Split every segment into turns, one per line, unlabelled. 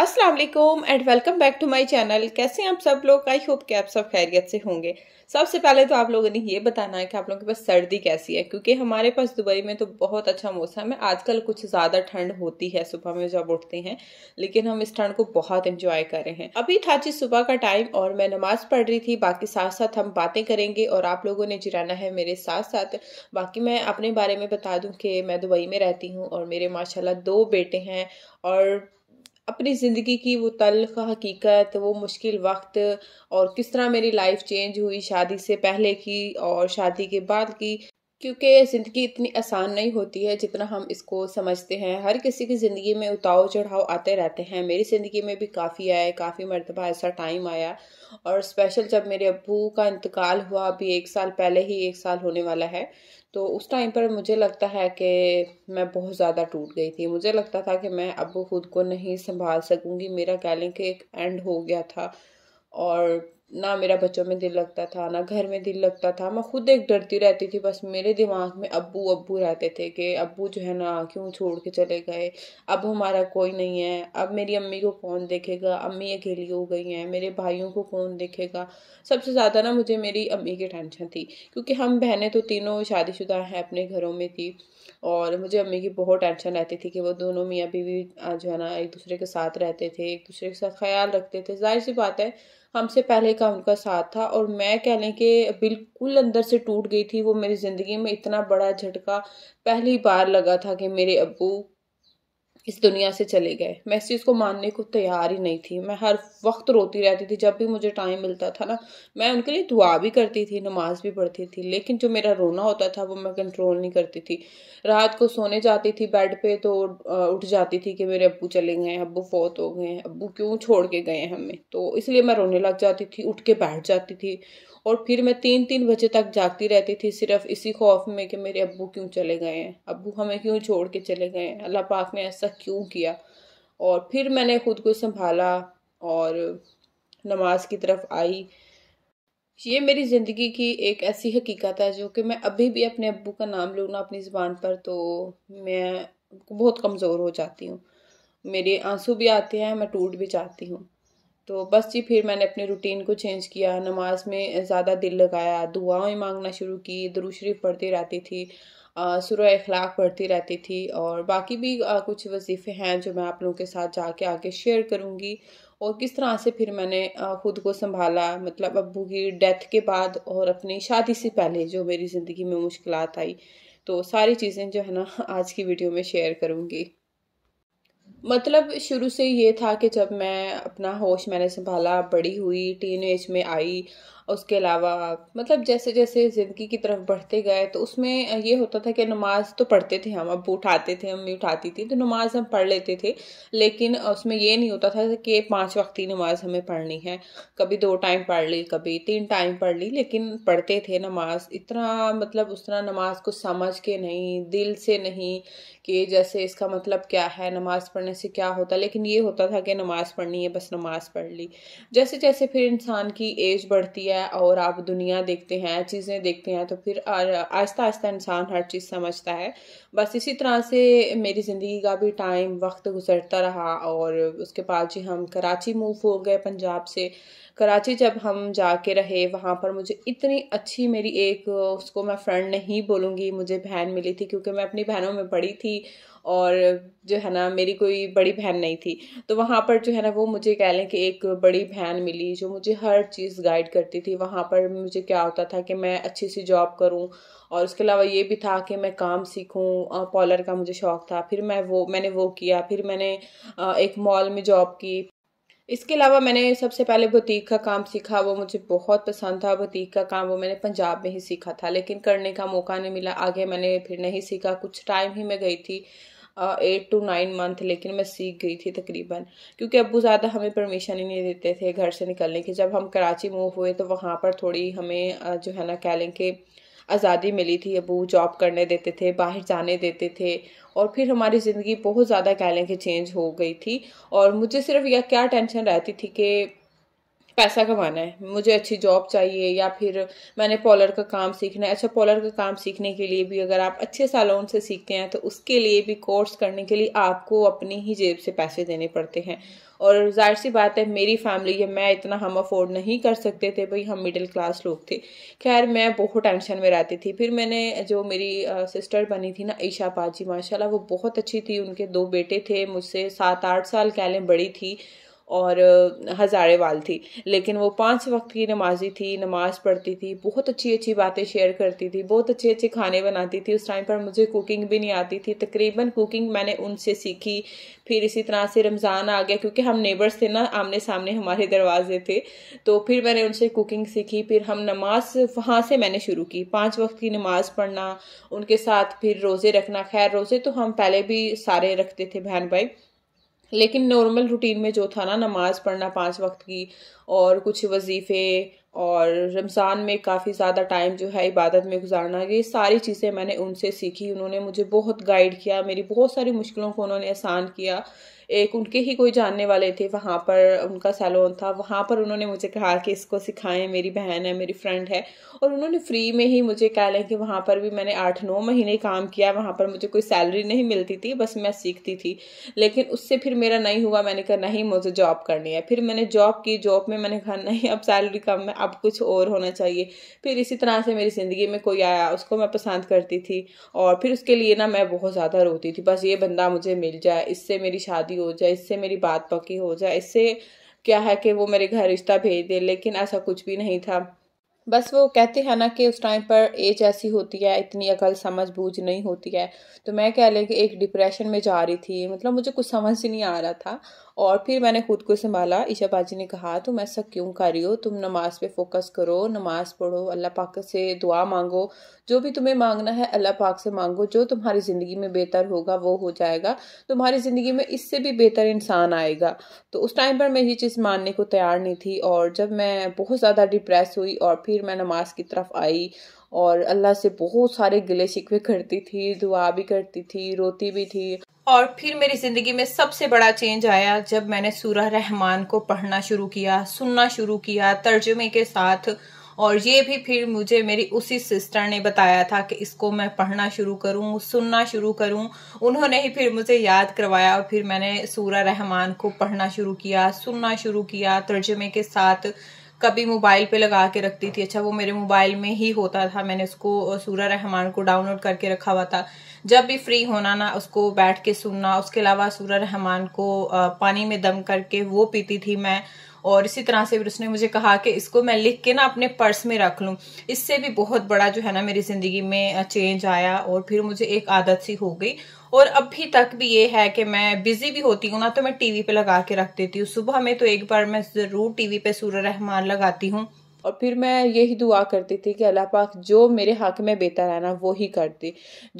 अस्सलाम वालेकुम and welcome back to my channel कैसे हैं आप सब लोग आई होप कि आप सब खैरियत से होंगे सबसे पहले तो आप लोगों ने ये बताना है कि आप लोगों के पास सर्दी कैसी है क्योंकि हमारे पास दुबई में तो बहुत अच्छा मौसम है आजकल कुछ ज़्यादा ठंड होती है सुबह में जब उठते हैं लेकिन हम इस ठंड को बहुत इंजॉय कर रहे हैं अभी था जी सुबह का टाइम और मैं नमाज़ पढ़ रही थी बाकी साथ साथ हम बातें करेंगे और आप लोगों ने जिराना है मेरे साथ साथ बाकी मैं अपने बारे में बता दूँ कि मैं दुबई में रहती हूँ और मेरे माशाला दो बेटे हैं और अपनी ज़िंदगी की वो तलख हकीकत वो मुश्किल वक्त और किस तरह मेरी लाइफ चेंज हुई शादी से पहले की और शादी के बाद की क्योंकि ज़िंदगी इतनी आसान नहीं होती है जितना हम इसको समझते हैं हर किसी की ज़िंदगी में उतार चढ़ाव आते रहते हैं मेरी ज़िंदगी में भी काफ़ी आए काफ़ी मरतबा ऐसा टाइम आया और स्पेशल जब मेरे अबू का इंतकाल हुआ अभी एक साल पहले ही एक साल होने वाला है तो उस टाइम पर मुझे लगता है कि मैं बहुत ज़्यादा टूट गई थी मुझे लगता था कि मैं अब खुद को नहीं संभाल सकूँगी मेरा कह लें कि एक एंड हो गया था और ना मेरा बच्चों में दिल लगता था ना घर में दिल लगता था मैं खुद एक डरती रहती थी बस मेरे दिमाग में अब्बू अब्बू रहते थे कि अब्बू जो है ना क्यों छोड़ के चले गए अब हमारा कोई नहीं है अब मेरी अम्मी को कौन देखेगा अम्मी अकेली हो गई हैं मेरे भाइयों को कौन देखेगा सबसे ज़्यादा ना मुझे मेरी अम्मी की टेंशन थी क्योंकि हम बहनें तो तीनों शादीशुदा हैं अपने घरों में थी और मुझे अम्मी की बहुत टेंशन रहती थी कि वो दोनों मियाँ बीवी जो है ना एक दूसरे के साथ रहते थे एक दूसरे के साथ ख्याल रखते थे जाहिर सी बात है हमसे पहले का उनका साथ था और मैं कह लें कि बिल्कुल अंदर से टूट गई थी वो मेरी ज़िंदगी में इतना बड़ा झटका पहली बार लगा था कि मेरे अबू इस दुनिया से चले गए मैं इस चीज़ को मानने को तैयार ही नहीं थी मैं हर वक्त रोती रहती थी जब भी मुझे टाइम मिलता था ना मैं उनके लिए दुआ भी करती थी नमाज भी पढ़ती थी लेकिन जो मेरा रोना होता था वो मैं कंट्रोल नहीं करती थी रात को सोने जाती थी बेड पे तो उठ जाती थी कि मेरे अबू चले गए अबू फौत हो गए हैं अबू क्यों छोड़ के गए हैं हमें तो इसलिए मैं रोने लग जाती थी उठ के बैठ जाती थी और फिर मैं तीन तीन बजे तक जागती रहती थी सिर्फ इसी खौफ में कि मेरे अबू क्यों चले गए हैं अबू हमें क्यों छोड़ के चले गए हैं अल्लाह पाक ने ऐसा क्यों किया और फिर मैंने ख़ुद को संभाला और नमाज की तरफ आई ये मेरी ज़िंदगी की एक ऐसी हकीकत है जो कि मैं अभी भी अपने अबू का नाम लूँ ना अपनी जबान पर तो मैं बहुत कमज़ोर हो जाती हूँ मेरे आंसू भी आते हैं मैं टूट भी जाती हूँ तो बस जी फिर मैंने अपने रूटीन को चेंज किया नमाज में ज़्यादा दिल लगाया दुआएं मांगना शुरू की दरूशरीफ पढ़ती रहती थी सुर अखलाक पढ़ती रहती थी और बाकी भी कुछ वजीफ़े हैं जो मैं आप लोगों के साथ जाके आके शेयर करूँगी और किस तरह से फिर मैंने ख़ुद को संभाला मतलब अबू की डेथ के बाद और अपनी शादी से पहले जो मेरी ज़िंदगी में मुश्किल आई तो सारी चीज़ें जो है ना आज की वीडियो में शेयर करूँगी मतलब शुरू से ये था कि जब मैं अपना होश मैंने संभाला बड़ी हुई टीन एज में आई उसके अलावा मतलब जैसे जैसे ज़िंदगी की तरफ बढ़ते गए तो उसमें ये होता था कि नमाज़ तो पढ़ते थे हम अब उठाते थे हम उठाती थी तो नमाज़ हम पढ़ लेते थे लेकिन उसमें ये नहीं होता था कि पाँच वक्त की नमाज़ हमें पढ़नी है कभी दो टाइम पढ़ ली कभी तीन टाइम पढ़ ली लेकिन पढ़ते थे नमाज़ इतना मतलब उस तरह नमाज को समझ के नहीं दिल से नहीं कि जैसे इसका मतलब क्या है नमाज़ पढ़ने से क्या होता लेकिन ये होता था कि नमाज़ पढ़नी है बस नमाज़ पढ़ ली जैसे जैसे फिर इंसान की एज बढ़ती है और आप दुनिया देखते हैं चीज़ें देखते हैं तो फिर आहिस्ता आहिस्ता इंसान हर चीज़ समझता है बस इसी तरह से मेरी ज़िंदगी का भी टाइम वक्त गुजरता रहा और उसके बाद जी हम कराची मूव हो गए पंजाब से कराची जब हम जाके रहे वहाँ पर मुझे इतनी अच्छी मेरी एक उसको मैं फ्रेंड नहीं बोलूँगी मुझे बहन मिली थी क्योंकि मैं अपनी बहनों में बड़ी थी और जो है ना मेरी कोई बड़ी बहन नहीं थी तो वहाँ पर जो है ना वो मुझे कह लें कि एक बड़ी बहन मिली जो मुझे हर चीज़ गाइड करती थी वहाँ पर मुझे क्या होता था कि मैं अच्छी सी जॉब करूँ और उसके अलावा ये भी था कि मैं काम सीखूँ पॉलर का मुझे शौक़ था फिर मैं वो मैंने वो किया फिर मैंने एक मॉल में जॉब की इसके अलावा मैंने सबसे पहले बुटीक का काम सीखा वो मुझे बहुत पसंद था बुटीक का काम वो मैंने पंजाब में ही सीखा था लेकिन करने का मौका नहीं मिला आगे मैंने फिर नहीं सीखा कुछ टाइम ही मैं गई थी एट टू नाइन मंथ लेकिन मैं सीख गई थी तकरीबन क्योंकि अबू ज़्यादा हमें परमिशन ही नहीं देते थे घर से निकलने की जब हम कराची मूव हुए तो वहाँ पर थोड़ी हमें जो है ना कह लें कि आज़ादी मिली थी अबू जॉब करने देते थे बाहर जाने देते थे और फिर हमारी ज़िंदगी बहुत ज़्यादा कह लें कि चेंज हो गई थी और मुझे सिर्फ यह क्या टेंशन रहती थी कि पैसा कमाना है मुझे अच्छी जॉब चाहिए या फिर मैंने पॉलर का काम सीखना है अच्छा पॉलर का काम सीखने के लिए भी अगर आप अच्छे सालों से सीखते हैं तो उसके लिए भी कोर्स करने के लिए आपको अपनी ही जेब से पैसे देने पड़ते हैं और जाहिर सी बात है मेरी फैमिली या मैं इतना हम अफोर्ड नहीं कर सकते थे भाई हम मिडिल क्लास लोग थे खैर मैं बहुत टेंशन में रहती थी फिर मैंने जो मेरी सिस्टर बनी थी ना ईशा पाजी माशाल्लाह वो बहुत अच्छी थी उनके दो बेटे थे मुझसे सात आठ साल कह लें बड़ी थी और हज़ारे वाल थी लेकिन वो पांच वक्त की नमाजी थी नमाज पढ़ती थी बहुत अच्छी अच्छी बातें शेयर करती थी बहुत अच्छे अच्छे खाने बनाती थी उस टाइम पर मुझे कुकिंग भी नहीं आती थी तकरीबन कुकिंग मैंने उनसे सीखी फिर इसी तरह से रमज़ान आ गया क्योंकि हम नेबर्स थे ना आमने सामने हमारे दरवाजे थे तो फिर मैंने उनसे कुकिंग सीखी फिर हम नमाज वहाँ से मैंने शुरू की पाँच वक्त की नमाज पढ़ना उनके साथ फिर रोज़े रखना खैर रोज़े तो हम पहले भी सारे रखते थे बहन भाई लेकिन नॉर्मल रूटीन में जो था ना नमाज पढ़ना पाँच वक्त की और कुछ वजीफ़े और रमज़ान में काफ़ी ज़्यादा टाइम जो है इबादत में गुजारना ये सारी चीज़ें मैंने उनसे सीखी उन्होंने मुझे बहुत गाइड किया मेरी बहुत सारी मुश्किलों को उन्होंने आसान किया एक उनके ही कोई जानने वाले थे वहाँ पर उनका सैलून था वहाँ पर उन्होंने मुझे कहा कि इसको सिखाएं मेरी बहन है मेरी फ्रेंड है और उन्होंने फ्री में ही मुझे कह लें कि वहाँ पर भी मैंने आठ नौ महीने काम किया वहाँ पर मुझे कोई सैलरी नहीं मिलती थी बस मैं सीखती थी लेकिन उससे फिर मेरा नहीं हुआ मैंने कहा नहीं मुझे जॉब करनी है फिर मैंने जॉब की जॉब में मैंने कहा नहीं अब सैलरी कम है अब कुछ और होना चाहिए फिर इसी तरह से मेरी ज़िंदगी में कोई आया उसको मैं पसंद करती थी और फिर उसके लिए ना मैं बहुत ज़्यादा रोती थी बस ये बंदा मुझे मिल जाए इससे मेरी शादी हो जाए इससे मेरी बात पक्की हो जाए इससे क्या है कि वो मेरे घर रिश्ता भेज दे लेकिन ऐसा कुछ भी नहीं था बस वो कहते हैं ना कि उस टाइम पर एज ऐसी होती है इतनी अकल समझ बूझ नहीं होती है तो मैं कह लें कि एक डिप्रेशन में जा रही थी मतलब मुझे कुछ समझ ही नहीं आ रहा था और फिर मैंने खुद को संभाला ईशा बाजी ने कहा तुम ऐसा क्यों कर रही हो तुम नमाज पे फोकस करो नमाज पढ़ो अल्लाह पाक से दुआ मांगो जो भी तुम्हें मांगना है अल्लाह पाक से मांगो जो तुम्हारी ज़िंदगी में बेहतर होगा वो हो जाएगा तुम्हारी ज़िंदगी में इससे भी बेहतर इंसान आएगा तो उस टाइम पर मैं ये चीज़ मानने को तैयार नहीं थी और जब मैं बहुत ज़्यादा डिप्रेस हुई और फिर मैं नमाज की तरफ आई और अल्लाह से बहुत सारे गिले शिकवे करती थी दुआ भी करती थी रोती भी थी और फिर मेरी ज़िंदगी में सबसे बड़ा चेंज आया जब मैंने सूरह रहमान को पढ़ना शुरू किया सुनना शुरू किया तर्जुमे के साथ और ये भी फिर मुझे मेरी उसी सिस्टर ने बताया था कि इसको मैं पढ़ना शुरू करूं सुनना शुरू करूं उन्होंने ही फिर मुझे याद करवाया और फिर मैंने सूरा रहमान को पढ़ना शुरू किया सुनना शुरू किया तर्जुमे के साथ कभी मोबाइल पे लगा के रखती थी अच्छा वो मेरे मोबाइल में ही होता था मैंने उसको सूरा रहमान को डाउनलोड करके रखा हुआ था जब भी फ्री होना ना उसको बैठ के सुनना उसके अलावा सूर रहमान को पानी में दम करके वो पीती थी मैं और इसी तरह से फिर उसने मुझे कहा कि इसको मैं लिख के ना अपने पर्स में रख लूँ इससे भी बहुत बड़ा जो है ना मेरी ज़िंदगी में चेंज आया और फिर मुझे एक आदत सी हो गई और अभी तक भी ये है कि मैं बिजी भी होती हूँ ना तो मैं टीवी पे लगा के रख देती हूँ सुबह में तो एक बार मैं ज़रूर टीवी पे सूर्य रहमान लगाती हूँ और फिर मैं यही दुआ करती थी कि अल्लाह पाक जो मेरे हक में बेहतर है ना वो ही कर दे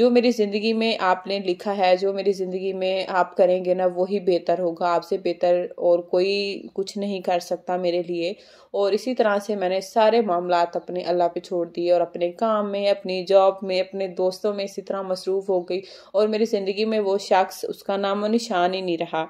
जो मेरी ज़िंदगी में आपने लिखा है जो मेरी ज़िंदगी में आप करेंगे ना वो ही बेहतर होगा आपसे बेहतर और कोई कुछ नहीं कर सकता मेरे लिए और इसी तरह से मैंने सारे मामला अपने अल्लाह पे छोड़ दिए और अपने काम में अपनी जॉब में अपने दोस्तों में इसी तरह मसरूफ़ हो गई और मेरी ज़िंदगी में वो शख्स उसका नाम निशान ही नहीं रहा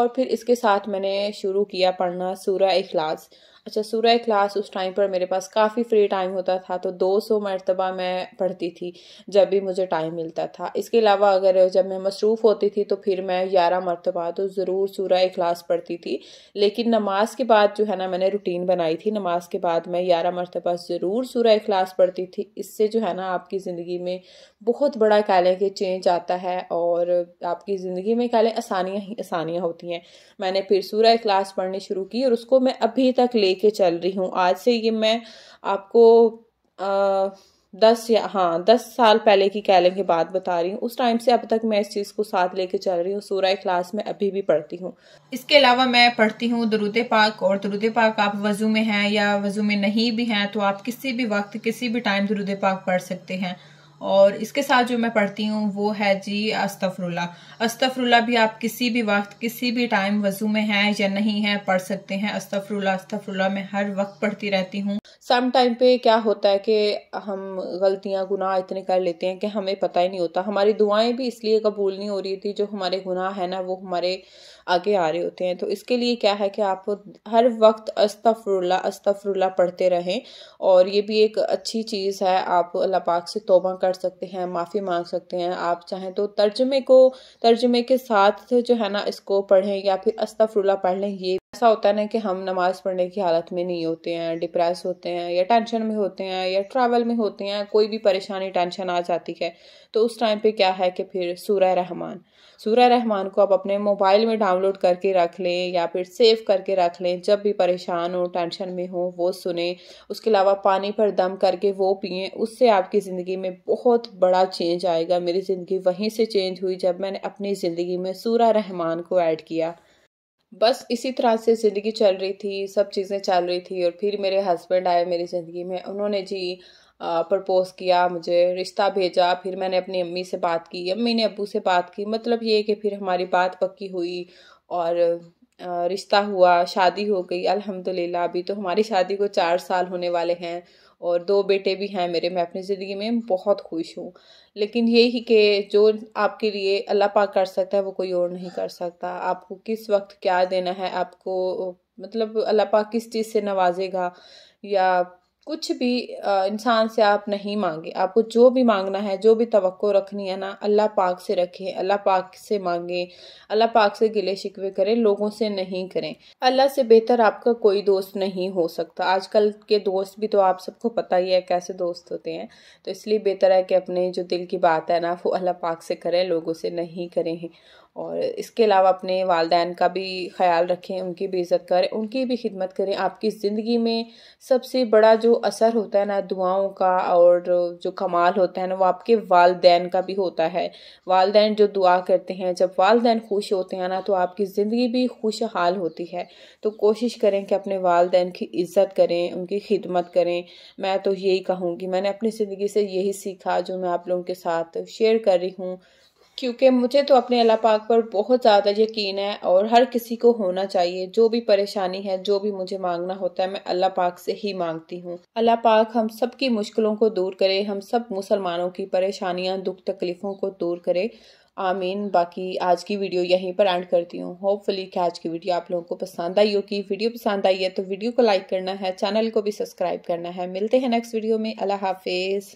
और फिर इसके साथ मैंने शुरू किया पढ़ना सूर्य अखलास अच्छा सूर्य क्लास उस टाइम पर मेरे पास काफ़ी फ्री टाइम होता था तो 200 मरतबा मैं पढ़ती थी जब भी मुझे टाइम मिलता था इसके अलावा अगर जब मैं मसरूफ़ होती थी तो फिर मैं ग्यारह मरतबा तो ज़रूर सूर्य क्लास पढ़ती थी लेकिन नमाज के बाद जो है ना मैंने रूटीन बनाई थी नमाज के बाद मैं ग्यारह मरतबा ज़रूर सूर्य क्लास पढ़ती थी इससे जो है ना आपकी ज़िंदगी में बहुत बड़ा कह लें कि चेंज आता है और आपकी ज़िंदगी में कह लें आसानियाँ ही आसानियाँ होती हैं मैंने फिर सूर्य क्लास पढ़नी शुरू की और उसको मैं अभी तक ले लेके चल रही हूँ आज से ये मैं आपको आ, दस या हाँ दस साल पहले की कह लेंगे बात बता रही हूँ उस टाइम से अब तक मैं इस चीज़ को साथ लेके चल रही हूँ सूरह क्लास में अभी भी पढ़ती हूँ इसके अलावा मैं पढ़ती हूँ दरुद पाक और दरुद पाक आप वजू में हैं या वजू में नहीं भी हैं तो आप किसी भी वक्त किसी भी टाइम दरुद पाक पढ़ सकते हैं और इसके साथ जो मैं पढ़ती हूँ वो है जी अस्तफरुल्ला अस्तफरुल्ला भी आप किसी भी वक्त किसी भी टाइम वजू में हैं या नहीं है पढ़ सकते हैं अस्तफरुल्ला अस्तफरुल्ला मैं हर वक्त पढ़ती रहती हूँ सम टाइम पे क्या होता है कि हम गलतियाँ गुनाह इतने कर लेते हैं कि हमें पता ही नहीं होता हमारी दुआएं भी इसलिए कबूल नहीं हो रही थी जो हमारे गुनाह है ना वो हमारे आगे आ रहे होते हैं तो इसके लिए क्या है कि आप हर वक्त अस्तफरुल्ला अस्तफरुल्ला पढ़ते रहें और ये भी एक अच्छी चीज़ है आप अल्लाह पाक से तोबा कर कर सकते हैं माफ़ी मांग सकते हैं आप चाहें तो तर्जमे को तर्जमे के साथ जो है ना इसको पढ़ें या फिर अस्तफरुल्ला पढ़ लें ये ऐसा होता है ना कि हम नमाज पढ़ने की हालत में नहीं होते हैं डिप्रेस होते हैं या टेंशन में होते हैं या ट्रैवल में होते हैं कोई भी परेशानी टेंशन आ जाती है तो उस टाइम पे क्या है कि फिर सूर्य रहमान सूर्य रहमान को आप अपने मोबाइल में डाउनलोड करके रख लें या फिर सेव करके रख लें जब भी परेशान हो टेंशन में हो वो सुने उसके अलावा पानी पर दम करके वो पिए उससे आपकी ज़िंदगी में बहुत बड़ा चेंज आएगा मेरी ज़िंदगी वहीं से चेंज हुई जब मैंने अपनी ज़िंदगी में सूर्य रहमान को ऐड किया बस इसी तरह से ज़िंदगी चल रही थी सब चीज़ें चल रही थी और फिर मेरे हस्बैंड आए मेरी ज़िंदगी में उन्होंने जी प्रपोज़ किया मुझे रिश्ता भेजा फिर मैंने अपनी अम्मी से बात की अम्मी ने अबू से बात की मतलब ये कि फिर हमारी बात पक्की हुई और रिश्ता हुआ शादी हो गई अल्हम्दुलिल्लाह अभी तो हमारी शादी को चार साल होने वाले हैं और दो बेटे भी हैं मेरे मैं अपनी ज़िंदगी में बहुत खुश हूँ लेकिन यही कि जो आपके लिए अल्लाह पाक कर सकता है वो कोई और नहीं कर सकता आपको किस वक्त क्या देना है आपको मतलब अल्लाह पाक किस चीज़ से नवाजेगा या कुछ भी इंसान से आप नहीं मांगे आपको जो भी मांगना है जो भी तो रखनी है ना अल्लाह पाक से रखे अल्लाह पाक से मांगे अल्लाह पाक से गिले शिकवे करें लोगों से नहीं करें अल्लाह से बेहतर आपका कोई दोस्त नहीं हो सकता आजकल के दोस्त भी तो आप सबको पता ही है कैसे दोस्त होते हैं तो इसलिए बेहतर है कि अपने जो दिल की बात है ना वो अल्लाह पाक से करें लोगों से नहीं करें और इसके अलावा अपने वालदेन का भी ख्याल रखें उनकी भी इज़्ज़त करें उनकी भी खिदमत करें आपकी ज़िंदगी में सबसे बड़ा जो असर होता है ना दुआओं का और जो कमाल होता है ना वो आपके वालदेन का भी होता है वालदेन जो दुआ करते हैं जब वालदेन खुश होते हैं ना तो आपकी ज़िंदगी भी खुशहाल होती है तो कोशिश करें कि अपने वालदेन की इज़्ज़त करें उनकी खिदमत करें मैं तो यही कहूँगी मैंने अपनी ज़िंदगी से यही सीखा जो मैं आप लोगों के साथ शेयर कर रही हूँ क्योंकि मुझे तो अपने अल्लाह पाक पर बहुत ज़्यादा यकीन है और हर किसी को होना चाहिए जो भी परेशानी है जो भी मुझे मांगना होता है मैं अल्लाह पाक से ही मांगती हूँ अल्लाह पाक हम सब की मुश्किलों को दूर करे हम सब मुसलमानों की परेशानियाँ दुख तकलीफ़ों को दूर करे आमीन बाकी आज की वीडियो यहीं पर एंड करती हूँ होपफुली कि आज की वीडियो आप लोगों को पसंद आई होगी वीडियो पसंद आई है तो वीडियो को लाइक करना है चैनल को भी सब्सक्राइब करना है मिलते हैं नेक्स्ट वीडियो में अल्लाह हाफिज़